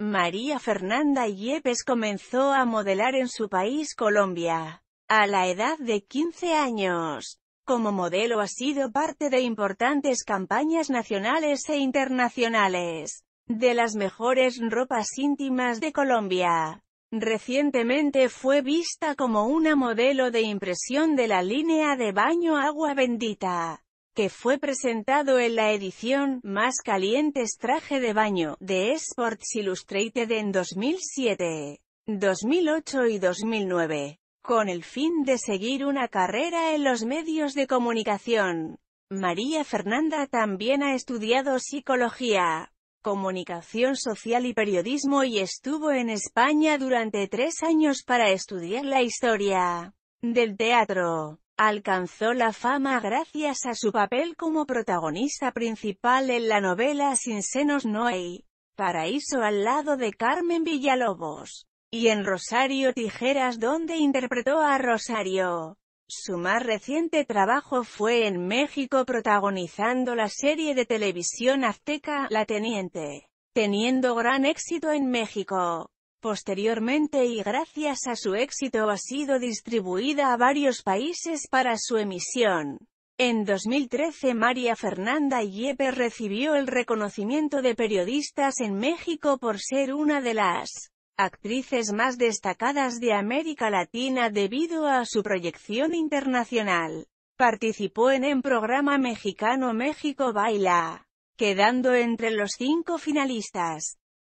María Fernanda Yepes comenzó a modelar en su país Colombia, a la edad de 15 años. Como modelo ha sido parte de importantes campañas nacionales e internacionales, de las mejores ropas íntimas de Colombia. Recientemente fue vista como una modelo de impresión de la línea de baño Agua Bendita que fue presentado en la edición Más Calientes Traje de Baño de Sports Illustrated en 2007, 2008 y 2009, con el fin de seguir una carrera en los medios de comunicación. María Fernanda también ha estudiado psicología, comunicación social y periodismo y estuvo en España durante tres años para estudiar la historia del teatro. Alcanzó la fama gracias a su papel como protagonista principal en la novela Sin senos no hay paraíso al lado de Carmen Villalobos, y en Rosario Tijeras donde interpretó a Rosario. Su más reciente trabajo fue en México protagonizando la serie de televisión azteca La Teniente, teniendo gran éxito en México. Posteriormente y gracias a su éxito ha sido distribuida a varios países para su emisión. En 2013 María Fernanda Yepes recibió el reconocimiento de periodistas en México por ser una de las actrices más destacadas de América Latina debido a su proyección internacional. Participó en el programa mexicano México Baila, quedando entre los cinco finalistas.